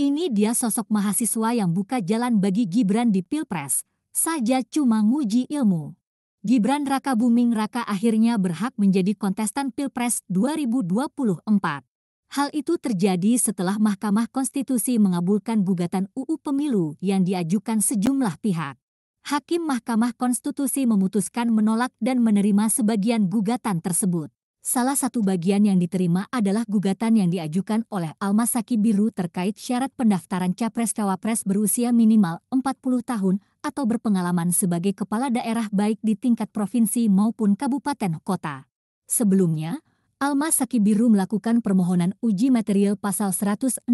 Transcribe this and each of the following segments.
Ini dia sosok mahasiswa yang buka jalan bagi Gibran di Pilpres, saja cuma nguji ilmu. Gibran Raka Buming Raka akhirnya berhak menjadi kontestan Pilpres 2024. Hal itu terjadi setelah Mahkamah Konstitusi mengabulkan gugatan UU Pemilu yang diajukan sejumlah pihak. Hakim Mahkamah Konstitusi memutuskan menolak dan menerima sebagian gugatan tersebut. Salah satu bagian yang diterima adalah gugatan yang diajukan oleh Almasaki Biru terkait syarat pendaftaran capres-cawapres berusia minimal 40 tahun atau berpengalaman sebagai kepala daerah baik di tingkat provinsi maupun kabupaten kota. Sebelumnya, Almasaki Biru melakukan permohonan uji material pasal 169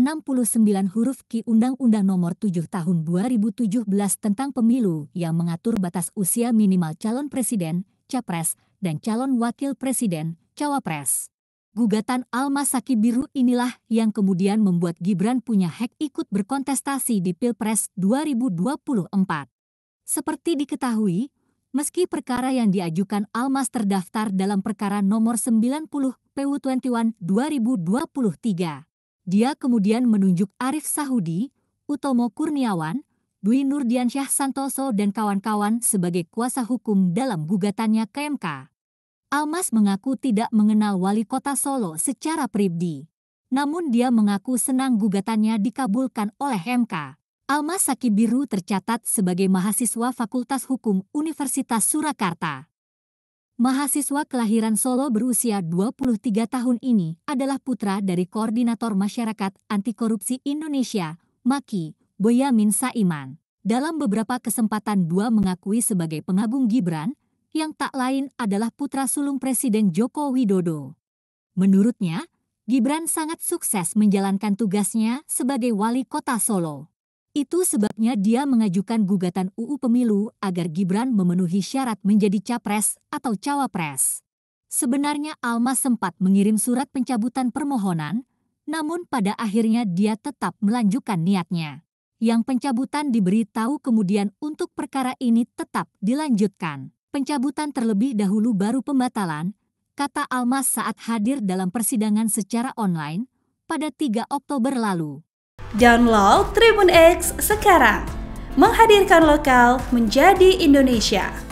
huruf Ki Undang-Undang Nomor 7 Tahun 2017 tentang Pemilu yang mengatur batas usia minimal calon presiden, capres, dan calon wakil presiden cawapres. Gugatan Almasaki Saki Biru inilah yang kemudian membuat Gibran punya hak ikut berkontestasi di Pilpres 2024. Seperti diketahui, meski perkara yang diajukan Almas terdaftar dalam perkara nomor 90 PU21 2023. Dia kemudian menunjuk Arif Sahudi, Utomo Kurniawan, Dwi Nurdiansyah Santoso dan kawan-kawan sebagai kuasa hukum dalam gugatannya KMK. Almas mengaku tidak mengenal wali kota Solo secara pribadi. Namun dia mengaku senang gugatannya dikabulkan oleh MK. Almas Saki Biru tercatat sebagai mahasiswa Fakultas Hukum Universitas Surakarta. Mahasiswa kelahiran Solo berusia 23 tahun ini adalah putra dari Koordinator Masyarakat Anti Korupsi Indonesia, Maki, Boyamin Saiman. Dalam beberapa kesempatan dua mengakui sebagai pengagung Gibran, yang tak lain adalah putra sulung Presiden Joko Widodo. Menurutnya, Gibran sangat sukses menjalankan tugasnya sebagai wali kota Solo. Itu sebabnya dia mengajukan gugatan UU Pemilu agar Gibran memenuhi syarat menjadi capres atau cawapres. Sebenarnya Alma sempat mengirim surat pencabutan permohonan, namun pada akhirnya dia tetap melanjutkan niatnya. Yang pencabutan diberitahu kemudian untuk perkara ini tetap dilanjutkan. Pencabutan terlebih dahulu baru pembatalan, kata Almas saat hadir dalam persidangan secara online pada 3 Oktober lalu. Download Tribun X sekarang, menghadirkan lokal menjadi Indonesia.